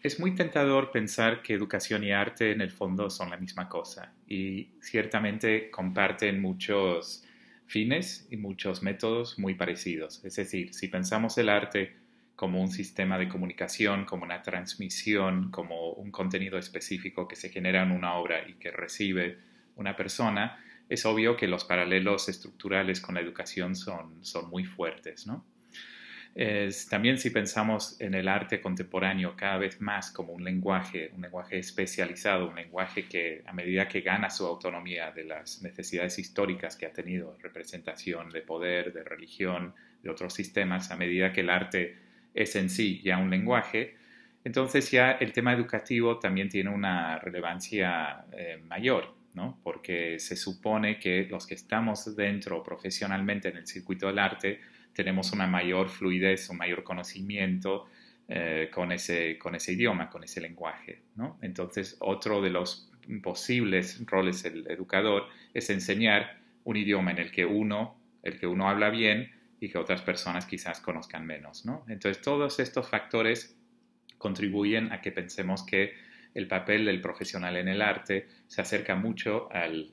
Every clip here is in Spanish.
Es muy tentador pensar que educación y arte en el fondo son la misma cosa y ciertamente comparten muchos fines y muchos métodos muy parecidos. Es decir, si pensamos el arte como un sistema de comunicación, como una transmisión, como un contenido específico que se genera en una obra y que recibe una persona, es obvio que los paralelos estructurales con la educación son, son muy fuertes, ¿no? Es, también si pensamos en el arte contemporáneo cada vez más como un lenguaje, un lenguaje especializado, un lenguaje que a medida que gana su autonomía de las necesidades históricas que ha tenido, representación de poder, de religión, de otros sistemas, a medida que el arte es en sí ya un lenguaje, entonces ya el tema educativo también tiene una relevancia eh, mayor, ¿no? porque se supone que los que estamos dentro profesionalmente en el circuito del arte, tenemos una mayor fluidez, un mayor conocimiento eh, con, ese, con ese idioma, con ese lenguaje. ¿no? Entonces, otro de los posibles roles del educador es enseñar un idioma en el que uno, el que uno habla bien y que otras personas quizás conozcan menos. ¿no? Entonces, todos estos factores contribuyen a que pensemos que el papel del profesional en el arte se acerca mucho al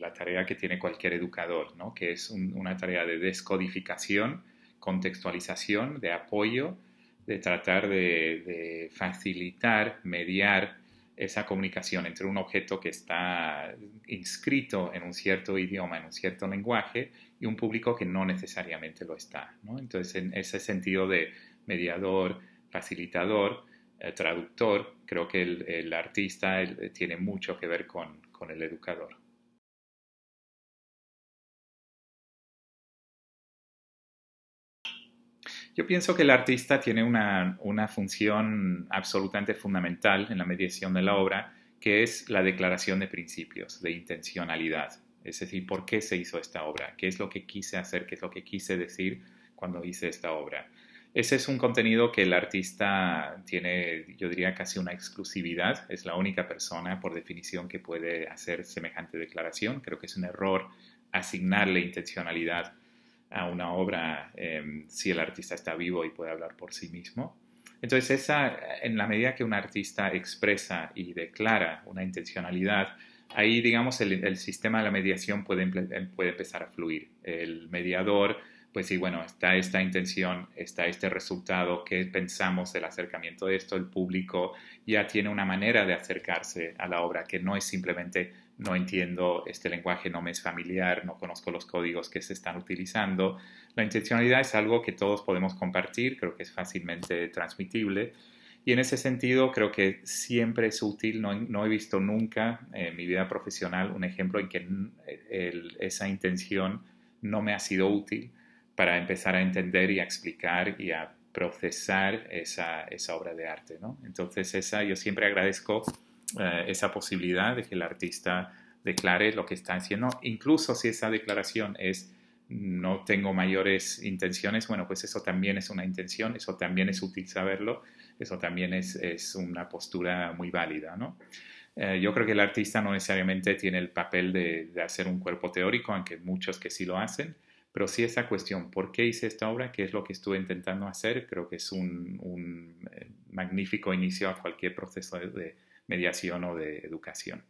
la tarea que tiene cualquier educador, ¿no? que es una tarea de descodificación, contextualización, de apoyo, de tratar de, facilitar, mediar esa comunicación entre un objeto que está inscrito en un cierto idioma, en un cierto lenguaje, y un público que no necesariamente lo está. Entonces, en ese sentido de mediador, facilitador, eh, traductor, creo que el, artista eh, tiene mucho que ver con el educador. Yo pienso que el artista tiene una, función absolutamente fundamental en la mediación de la obra, que es la declaración de principios, de intencionalidad. Es decir, ¿por qué se hizo esta obra? ¿Qué es lo que quise hacer? ¿Qué es lo que quise decir cuando hice esta obra? Ese es un contenido que el artista tiene, yo diría, casi una exclusividad. Es la única persona, por definición, que puede hacer semejante declaración. Creo que es un error asignarle intencionalidad a una obra em, si el artista está vivo y puede hablar por sí mismo. Entonces, esa, en la medida que un artista expresa y declara una intencionalidad, ahí, digamos, el, sistema de la mediación puede empezar a fluir. El mediador pues sí, bueno, está esta intención, está este resultado, qué pensamos del acercamiento de esto, el público ya tiene una manera de acercarse a la obra que no es simplemente no entiendo este lenguaje, no me es familiar, no conozco los códigos que se están utilizando. La intencionalidad es algo que todos podemos compartir, creo que es fácilmente transmitible. Y en ese sentido creo que siempre es útil, no, he visto nunca en mi vida profesional un ejemplo en que eh, esa intención no me ha sido útil para empezar a entender y a explicar y a procesar esa, obra de arte. Entonces, esa, yo siempre agradezco eh, esa posibilidad de que el artista declare lo que está haciendo, incluso si esa declaración es no tengo mayores intenciones, bueno, pues eso también es una intención, eso también es útil saberlo, eso también es, una postura muy válida, eh, yo creo que el artista no necesariamente tiene el papel de, hacer un cuerpo teórico, aunque muchos que sí lo hacen, pero sí esa cuestión, ¿por qué hice esta obra? ¿Qué es lo que estuve intentando hacer? Creo que es un, un eh, magnífico inicio a cualquier proceso de mediación o de educación.